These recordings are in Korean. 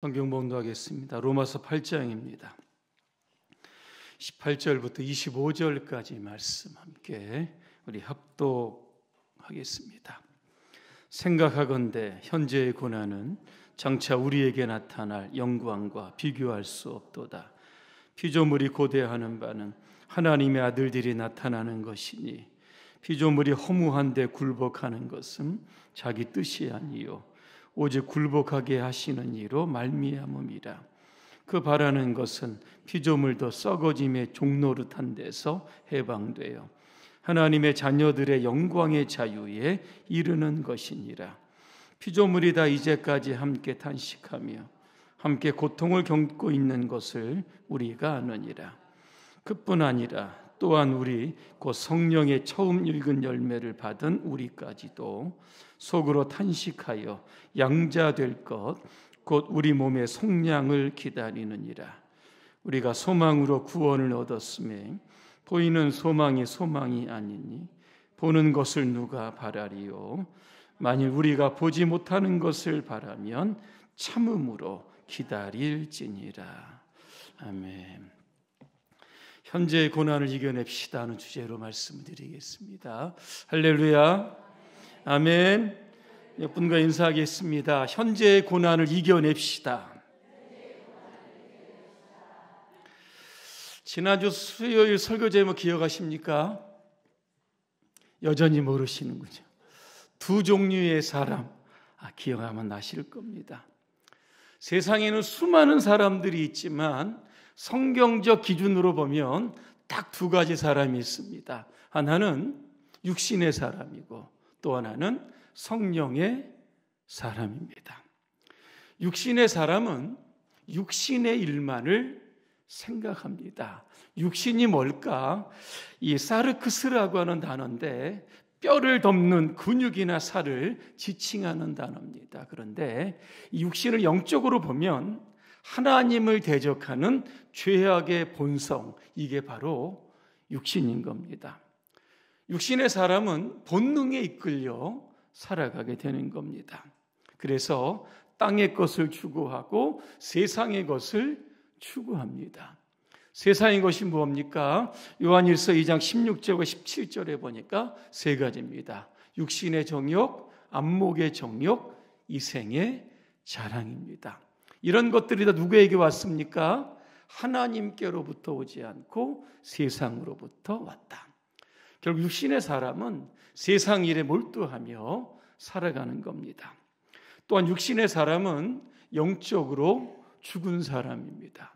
성경 봉도하겠습니다 로마서 8장입니다. 18절부터 25절까지 말씀 함께 우리 합독하겠습니다. 생각하건대 현재의 고난은 장차 우리에게 나타날 영광과 비교할 수 없도다. 피조물이 고대하는 바는 하나님의 아들들이 나타나는 것이니 피조물이 허무한데 굴복하는 것은 자기 뜻이 아니요 오직 굴복하게 하시는 이로 말미암음이라. 그 바라는 것은 피조물도 썩어짐의 종노릇한 데서 해방되어 하나님의 자녀들의 영광의 자유에 이르는 것이니라. 피조물이 다 이제까지 함께 탄식하며 함께 고통을 겪고 있는 것을 우리가 아느니라. 그뿐 아니라 또한 우리 곧 성령의 처음 읽은 열매를 받은 우리까지도 속으로 탄식하여 양자 될 것 곧 우리 몸의 속량을 기다리느니라 우리가 소망으로 구원을 얻었음에 보이는 소망이 소망이 아니니 보는 것을 누가 바라리요 만일 우리가 보지 못하는 것을 바라면 참음으로 기다릴지니라 아멘 현재의 고난을 이겨냅시다 하는 주제로 말씀드리겠습니다. 할렐루야. 아멘. 몇 분과 인사하겠습니다. 현재의 고난을 이겨냅시다. 지난주 수요일 설교 제목 기억하십니까? 여전히 모르시는군요. 두 종류의 사람 아, 기억하면 나실 겁니다. 세상에는 수많은 사람들이 있지만 성경적 기준으로 보면 딱 두 가지 사람이 있습니다. 하나는 육신의 사람이고 또 하나는 성령의 사람입니다. 육신의 사람은 육신의 일만을 생각합니다. 육신이 뭘까? 이 사르크스라고 하는 단어인데 뼈를 덮는 근육이나 살을 지칭하는 단어입니다. 그런데 이 육신을 영적으로 보면 하나님을 대적하는 죄악의 본성, 이게 바로 육신인 겁니다. 육신의 사람은 본능에 이끌려 살아가게 되는 겁니다. 그래서 땅의 것을 추구하고 세상의 것을 추구합니다. 세상의 것이 무엇입니까? 요한일서 2장 16절과 17절에 보니까 세 가지입니다. 육신의 정욕, 안목의 정욕, 이생의 자랑입니다. 이런 것들이 다 누구에게 왔습니까? 하나님께로부터 오지 않고 세상으로부터 왔다. 결국 육신의 사람은 세상 일에 몰두하며 살아가는 겁니다. 또한 육신의 사람은 영적으로 죽은 사람입니다.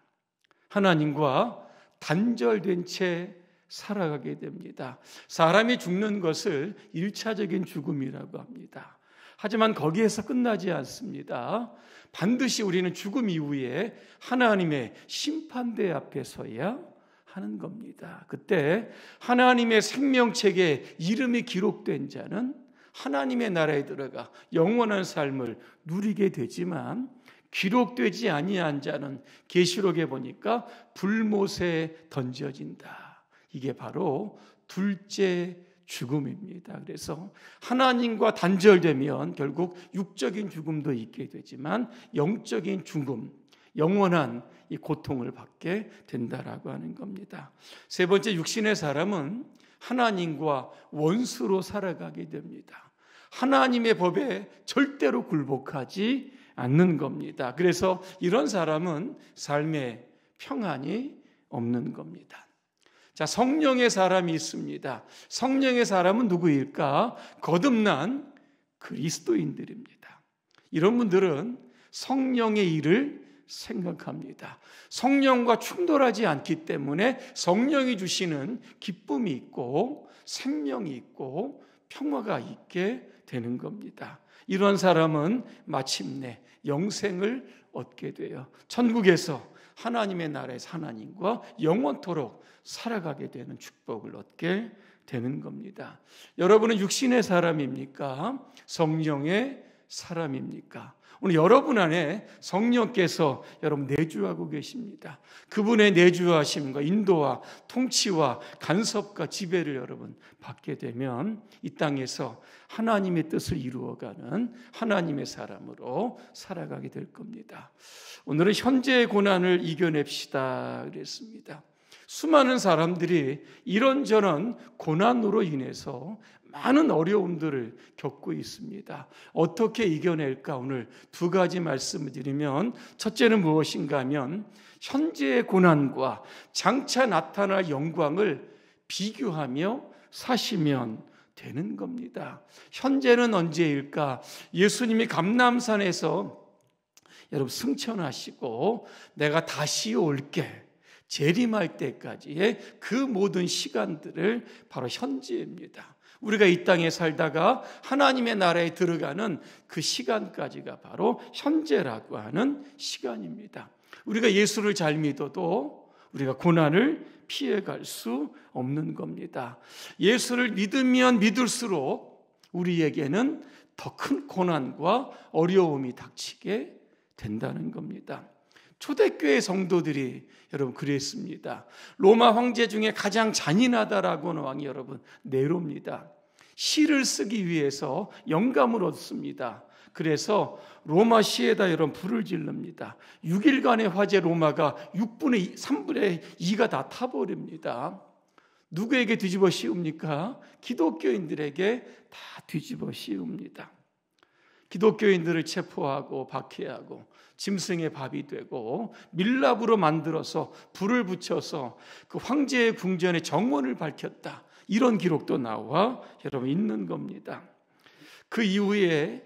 하나님과 단절된 채 살아가게 됩니다. 사람이 죽는 것을 일차적인 죽음이라고 합니다. 하지만 거기에서 끝나지 않습니다. 반드시 우리는 죽음 이후에 하나님의 심판대 앞에 서야 하는 겁니다. 그때 하나님의 생명책에 이름이 기록된 자는 하나님의 나라에 들어가 영원한 삶을 누리게 되지만 기록되지 아니한 자는 계시록에 보니까 불못에 던져진다. 이게 바로 둘째 죽음입니다. 그래서 하나님과 단절되면 결국 육적인 죽음도 있게 되지만 영적인 죽음, 영원한 이 고통을 받게 된다라고 하는 겁니다. 세 번째 육신의 사람은 하나님과 원수로 살아가게 됩니다. 하나님의 법에 절대로 굴복하지 않는 겁니다. 그래서 이런 사람은 삶의 평안이 없는 겁니다. 자, 성령의 사람이 있습니다. 성령의 사람은 누구일까? 거듭난 그리스도인들입니다. 이런 분들은 성령의 일을 생각합니다. 성령과 충돌하지 않기 때문에 성령이 주시는 기쁨이 있고 생명이 있고 평화가 있게 되는 겁니다. 이런 사람은 마침내 영생을 얻게 돼요. 천국에서 하나님의 나라에서 하나님과 영원토록 살아가게 되는 축복을 얻게 되는 겁니다. 여러분은 육신의 사람입니까? 성령의 사람입니까? 오늘 여러분 안에 성령께서 여러분 내주하고 계십니다. 그분의 내주하심과 인도와 통치와 간섭과 지배를 여러분 받게 되면 이 땅에서 하나님의 뜻을 이루어가는 하나님의 사람으로 살아가게 될 겁니다. 오늘은 현재의 고난을 이겨냅시다 그랬습니다. 수많은 사람들이 이런저런 고난으로 인해서 많은 어려움들을 겪고 있습니다. 어떻게 이겨낼까? 오늘 두 가지 말씀을 드리면, 첫째는 무엇인가 하면, 현재의 고난과 장차 나타날 영광을 비교하며 사시면 되는 겁니다. 현재는 언제일까? 예수님이 감남산에서 여러분 승천하시고 내가 다시 올게. 재림할 때까지의 그 모든 시간들을 바로 현재입니다. 우리가 이 땅에 살다가 하나님의 나라에 들어가는 그 시간까지가 바로 현재라고 하는 시간입니다. 우리가 예수를 잘 믿어도 우리가 고난을 피해갈 수 없는 겁니다. 예수를 믿으면 믿을수록 우리에게는 더 큰 고난과 어려움이 닥치게 된다는 겁니다. 초대교회 성도들이 여러분 그랬습니다. 로마 황제 중에 가장 잔인하다라고 하는 왕이 여러분 네로입니다. 시를 쓰기 위해서 영감을 얻습니다. 그래서 로마 시에다 여러분 불을 질릅니다. 6일간의 화재 로마가 6분의 3분의 2가 다 타버립니다. 누구에게 뒤집어 씌웁니까? 기독교인들에게 다 뒤집어 씌웁니다. 기독교인들을 체포하고 박해하고 짐승의 밥이 되고 밀랍으로 만들어서 불을 붙여서 그 황제의 궁전의 정원을 밝혔다. 이런 기록도 나와 여러분 있는 겁니다. 그 이후에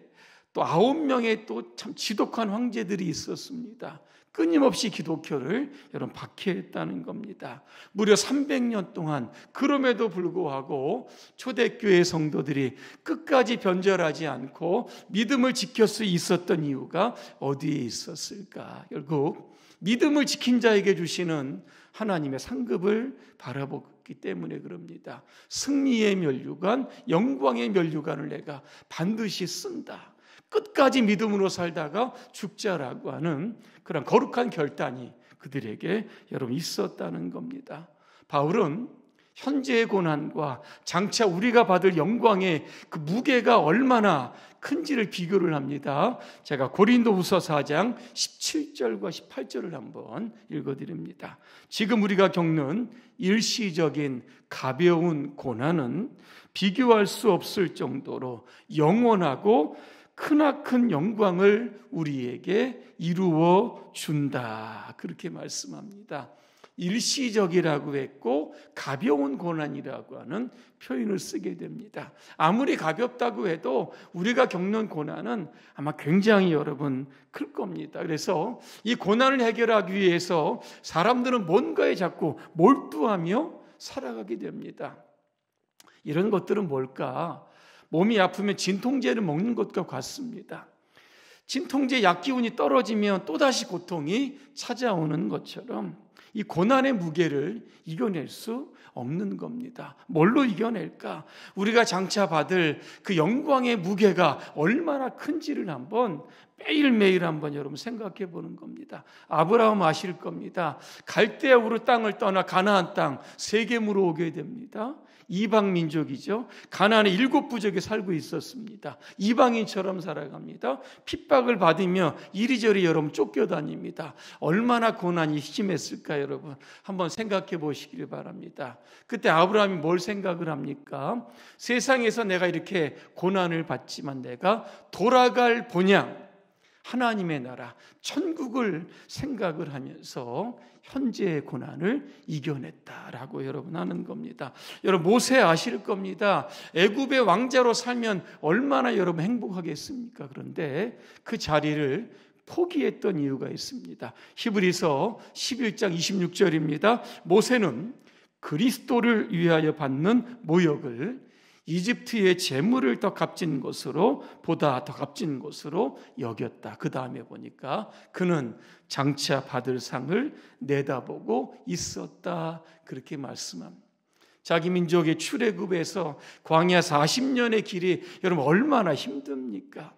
또 아홉 명의 또 참 지독한 황제들이 있었습니다. 끊임없이 기독교를 여러분 박해했다는 겁니다. 무려 300년 동안 그럼에도 불구하고 초대교회 성도들이 끝까지 변절하지 않고 믿음을 지킬 수 있었던 이유가 어디에 있었을까? 결국 믿음을 지킨 자에게 주시는 하나님의 상급을 바라보기 때문에 그럽니다. 승리의 면류관, 영광의 면류관을 내가 반드시 쓴다. 끝까지 믿음으로 살다가 죽자라고 하는 그런 거룩한 결단이 그들에게 여러분 있었다는 겁니다. 바울은 현재의 고난과 장차 우리가 받을 영광의 그 무게가 얼마나 큰지를 비교를 합니다. 제가 고린도후서 4장 17절과 18절을 한번 읽어드립니다. 지금 우리가 겪는 일시적인 가벼운 고난은 비교할 수 없을 정도로 영원하고 크나큰 영광을 우리에게 이루어 준다. 그렇게 말씀합니다. 일시적이라고 했고 가벼운 고난이라고 하는 표현을 쓰게 됩니다. 아무리 가볍다고 해도 우리가 겪는 고난은 아마 굉장히 여러분 클 겁니다. 그래서 이 고난을 해결하기 위해서 사람들은 뭔가에 자꾸 몰두하며 살아가게 됩니다. 이런 것들은 뭘까? 몸이 아프면 진통제를 먹는 것과 같습니다. 진통제 약 기운이 떨어지면 또다시 고통이 찾아오는 것처럼 이 고난의 무게를 이겨낼 수 없는 겁니다. 뭘로 이겨낼까? 우리가 장차 받을 그 영광의 무게가 얼마나 큰지를 한번 매일매일 한번 여러분 생각해 보는 겁니다. 아브라함 아실 겁니다. 갈대우르 땅을 떠나 가나안 땅 세겜으로 오게 됩니다. 이방 민족이죠. 가나안의 일곱 부족이 살고 있었습니다. 이방인처럼 살아갑니다. 핍박을 받으며 이리저리 여러분 쫓겨다닙니다. 얼마나 고난이 심했을까 여러분 한번 생각해 보시기를 바랍니다. 그때 아브라함이 뭘 생각을 합니까? 세상에서 내가 이렇게 고난을 받지만 내가 돌아갈 본향 하나님의 나라 천국을 생각을 하면서 현재의 고난을 이겨냈다라고 여러분 하는 겁니다. 여러분 모세 아실 겁니다. 애굽의 왕자로 살면 얼마나 여러분 행복하겠습니까? 그런데 그 자리를 포기했던 이유가 있습니다. 히브리서 11장 26절입니다. 모세는 그리스도를 위하여 받는 모욕을 이집트의 재물을 더 값진 것으로 보다 더 값진 것으로 여겼다. 그 다음에 보니까 그는 장차 받을 상을 내다보고 있었다. 그렇게 말씀합니다. 자기 민족의 출애굽에서 광야 40년의 길이 여러분 얼마나 힘듭니까?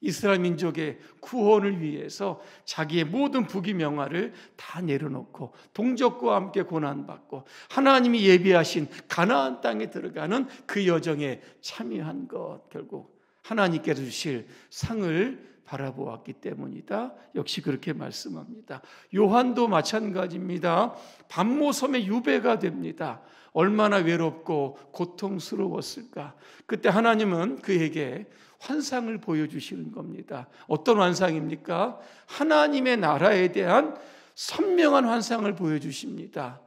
이스라엘 민족의 구원을 위해서 자기의 모든 부귀명화를 다 내려놓고 동족과 함께 고난받고 하나님이 예비하신 가나안 땅에 들어가는 그 여정에 참여한 것 결국 하나님께서 주실 상을 바라보았기 때문이다. 역시 그렇게 말씀합니다. 요한도 마찬가지입니다. 반모섬의 유배가 됩니다. 얼마나 외롭고 고통스러웠을까. 그때 하나님은 그에게 환상을 보여주시는 겁니다. 어떤 환상입니까? 하나님의 나라에 대한 선명한 환상을 보여주십니다.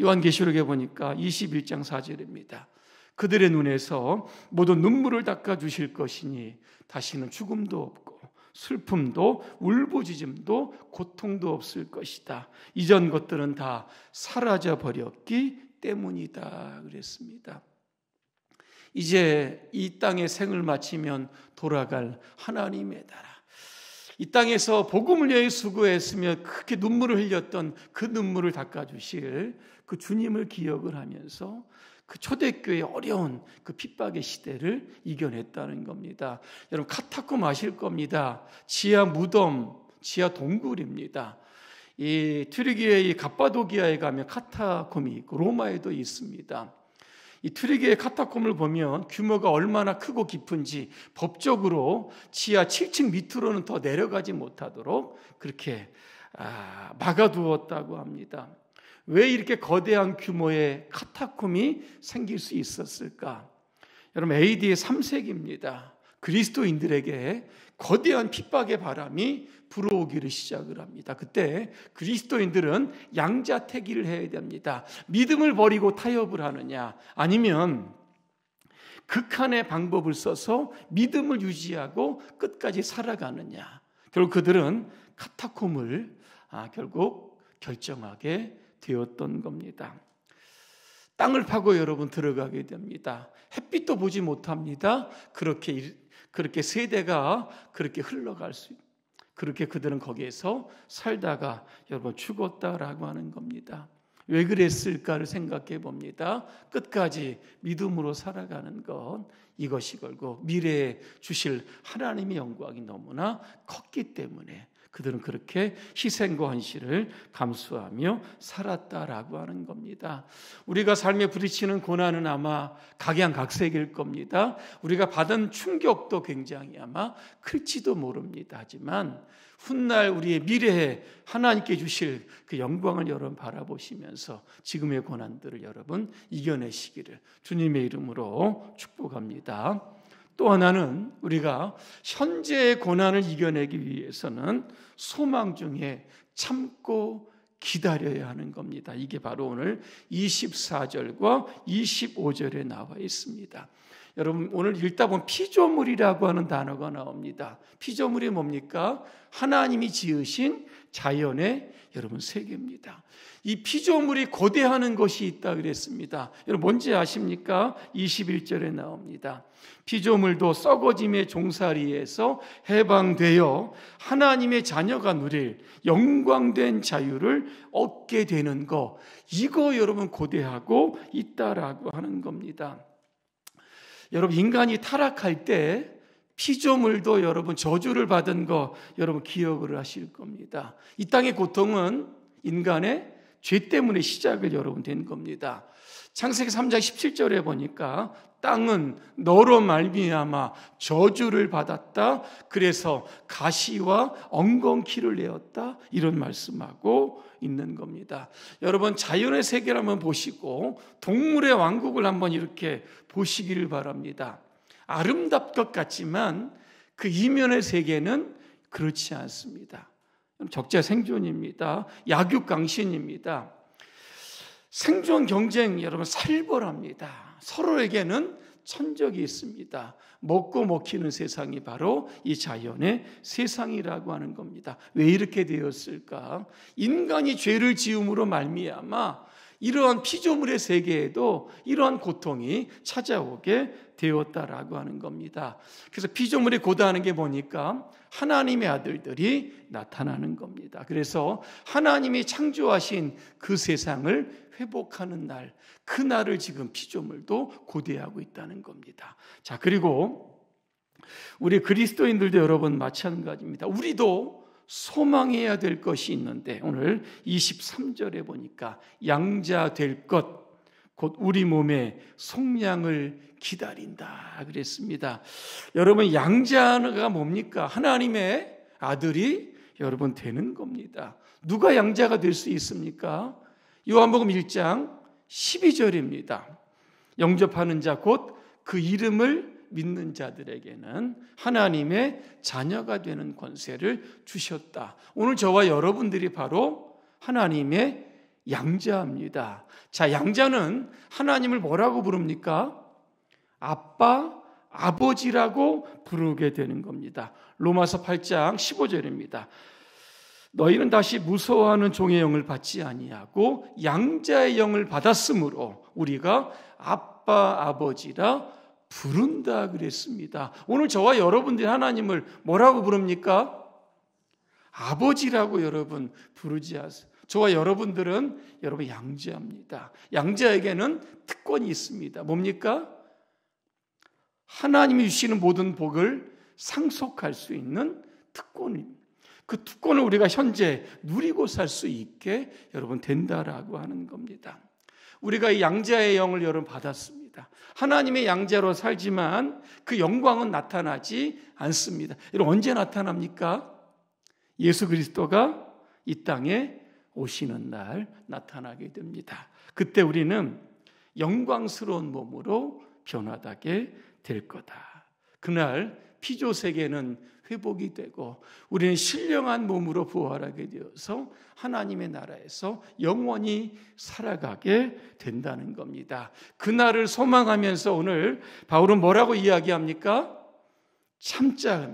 요한계시록에 보니까 21장 4절입니다. 그들의 눈에서 모든 눈물을 닦아 주실 것이니 다시는 죽음도 없고 슬픔도 울부짖음도 고통도 없을 것이다. 이전 것들은 다 사라져 버렸기 때문이다 그랬습니다. 이제 이 땅의 생을 마치면 돌아갈 하나님의 나라. 이 땅에서 복음을 위해 수고했으며 크게 눈물을 흘렸던 그 눈물을 닦아주실 그 주님을 기억을 하면서 그 초대교회의 어려운 그 핍박의 시대를 이겨냈다는 겁니다. 여러분, 카타콤 아실 겁니다. 지하 무덤, 지하 동굴입니다. 이트르기의이 갑바도기아에 가면 카타콤이 있고 그 로마에도 있습니다. 이 트리게의 카타콤을 보면 규모가 얼마나 크고 깊은지 법적으로 지하 7층 밑으로는 더 내려가지 못하도록 그렇게 아, 막아두었다고 합니다. 왜 이렇게 거대한 규모의 카타콤이 생길 수 있었을까? 여러분 AD 의 3세기입니다. 그리스도인들에게 거대한 핍박의 바람이 불어오기를 시작을 합니다. 그때 그리스도인들은 양자태기를 해야 됩니다. 믿음을 버리고 타협을 하느냐 아니면 극한의 방법을 써서 믿음을 유지하고 끝까지 살아가느냐. 결국 그들은 카타콤을 아, 결국 결정하게 되었던 겁니다. 땅을 파고 여러분 들어가게 됩니다. 햇빛도 보지 못합니다. 그렇게 그렇게 세대가 그렇게 흘러갈 수있고 그렇게 그들은 거기에서 살다가 여러분 죽었다라고 하는 겁니다. 왜 그랬을까를 생각해 봅니다. 끝까지 믿음으로 살아가는 것 이것이 걸고 미래에 주실 하나님의 영광이 너무나 컸기 때문에 그들은 그렇게 희생과 헌실을 감수하며 살았다라고 하는 겁니다. 우리가 삶에 부딪히는 고난은 아마 각양각색일 겁니다. 우리가 받은 충격도 굉장히 아마 클지도 모릅니다. 하지만 훗날 우리의 미래에 하나님께 주실 그 영광을 여러분 바라보시면서 지금의 고난들을 여러분 이겨내시기를 주님의 이름으로 축복합니다. 또 하나는 우리가 현재의 고난을 이겨내기 위해서는 소망 중에 참고 기다려야 하는 겁니다. 이게 바로 오늘 24절과 25절에 나와 있습니다. 여러분 오늘 읽다 보면 피조물이라고 하는 단어가 나옵니다. 피조물이 뭡니까? 하나님이 지으신 자연의 여러분 세계입니다. 이 피조물이 고대하는 것이 있다 그랬습니다. 여러분 뭔지 아십니까? 21절에 나옵니다. 피조물도 썩어짐의 종살이에서 해방되어 하나님의 자녀가 누릴 영광된 자유를 얻게 되는 거. 이거 여러분 고대하고 있다라고 하는 겁니다. 여러분 인간이 타락할 때 피조물도 여러분 저주를 받은 거 여러분 기억을 하실 겁니다. 이 땅의 고통은 인간의 죄 때문에 시작을 여러분 된 겁니다. 창세기 3장 17절에 보니까 땅은 너로 말미암아 저주를 받았다. 그래서 가시와 엉겅퀴를 내었다. 이런 말씀하고 있는 겁니다. 여러분 자연의 세계를 한번 보시고 동물의 왕국을 한번 이렇게 보시기를 바랍니다. 아름답 것 같지만 그 이면의 세계는 그렇지 않습니다. 적자 생존입니다. 약육 강신입니다. 생존 경쟁 여러분 살벌합니다. 서로에게는 천적이 있습니다. 먹고 먹히는 세상이 바로 이 자연의 세상이라고 하는 겁니다. 왜 이렇게 되었을까? 인간이 죄를 지음으로 말미암아 이러한 피조물의 세계에도 이러한 고통이 찾아오게 되었다라고 하는 겁니다. 그래서 피조물이 고다하는 게 뭐니까 하나님의 아들들이 나타나는 겁니다. 그래서 하나님이 창조하신 그 세상을 회복하는 날, 그 날을 지금 피조물도 고대하고 있다는 겁니다. 자, 그리고 우리 그리스도인들도 여러분 마찬가지입니다. 우리도 소망해야 될 것이 있는데 오늘 23절에 보니까 양자 될 것, 곧 우리 몸의 속량을 기다린다 그랬습니다. 여러분 양자가 뭡니까? 하나님의 아들이 여러분 되는 겁니다. 누가 양자가 될 수 있습니까? 요한복음 1장 12절입니다. 영접하는 자 곧 그 이름을 믿는 자들에게는 하나님의 자녀가 되는 권세를 주셨다. 오늘 저와 여러분들이 바로 하나님의 양자입니다. 자, 양자는 하나님을 뭐라고 부릅니까? 아빠, 아버지라고 부르게 되는 겁니다. 로마서 8장 15절입니다. 너희는 다시 무서워하는 종의 영을 받지 아니하고 양자의 영을 받았으므로 우리가 아빠, 아버지라 부른다 그랬습니다. 오늘 저와 여러분들이 하나님을 뭐라고 부릅니까? 아버지라고 여러분 부르지 저와 여러분들은 여러분 양자입니다. 양자에게는 특권이 있습니다. 뭡니까? 하나님이 주시는 모든 복을 상속할 수 있는 특권입니다. 그 특권을 우리가 현재 누리고 살 수 있게 여러분 된다라고 하는 겁니다. 우리가 이 양자의 영을 여러분 받았습니다. 하나님의 양자로 살지만 그 영광은 나타나지 않습니다. 여러분 언제 나타납니까? 예수 그리스도가 이 땅에 오시는 날 나타나게 됩니다. 그때 우리는 영광스러운 몸으로 변화하게 될 거다. 그날 피조 세계는 회복이 되고 우리는 신령한 몸으로 부활하게 되어서 하나님의 나라에서 영원히 살아가게 된다는 겁니다. 그날을 소망하면서 오늘 바울은 뭐라고 이야기합니까? 참자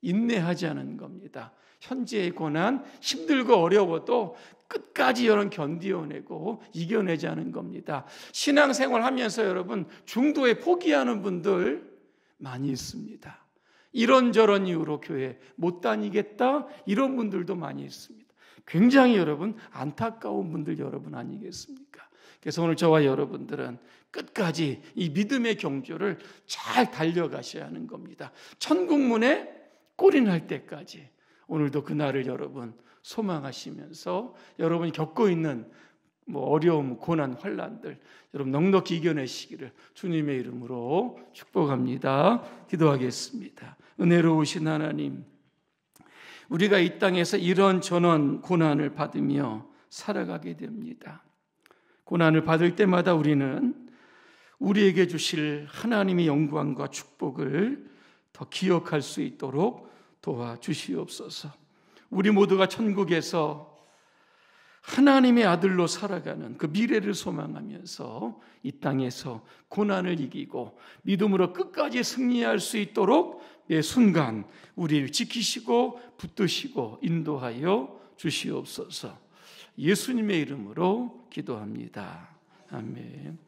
인내하지 않은 겁니다. 현재의 고난 힘들고 어려워도 끝까지 여러분 견디어내고 이겨내자는 겁니다. 신앙생활 하면서 여러분 중도에 포기하는 분들 많이 있습니다. 이런저런 이유로 교회 못 다니겠다 이런 분들도 많이 있습니다. 굉장히 여러분 안타까운 분들 여러분 아니겠습니까? 그래서 오늘 저와 여러분들은 끝까지 이 믿음의 경주를 잘 달려가셔야 하는 겁니다. 천국문에 꼬리날 때까지 오늘도 그날을 여러분 소망하시면서 여러분이 겪고 있는 뭐 어려움, 고난, 환란들 여러분 넉넉히 이겨내시기를 주님의 이름으로 축복합니다. 기도하겠습니다. 은혜로우신 하나님, 우리가 이 땅에서 이런 전원 고난을 받으며 살아가게 됩니다. 고난을 받을 때마다 우리는 우리에게 주실 하나님의 영광과 축복을 더 기억할 수 있도록 도와주시옵소서. 우리 모두가 천국에서 하나님의 아들로 살아가는 그 미래를 소망하면서 이 땅에서 고난을 이기고 믿음으로 끝까지 승리할 수 있도록 내 순간 우리를 지키시고 붙드시고 인도하여 주시옵소서. 예수님의 이름으로 기도합니다. 아멘.